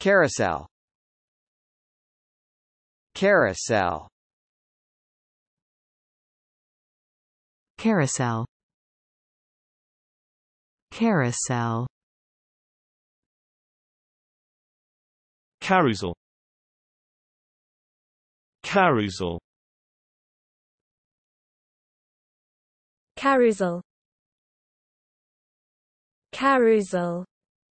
Carousel Carousel Carousel Carousel Carousel Carousel Carousel Carousel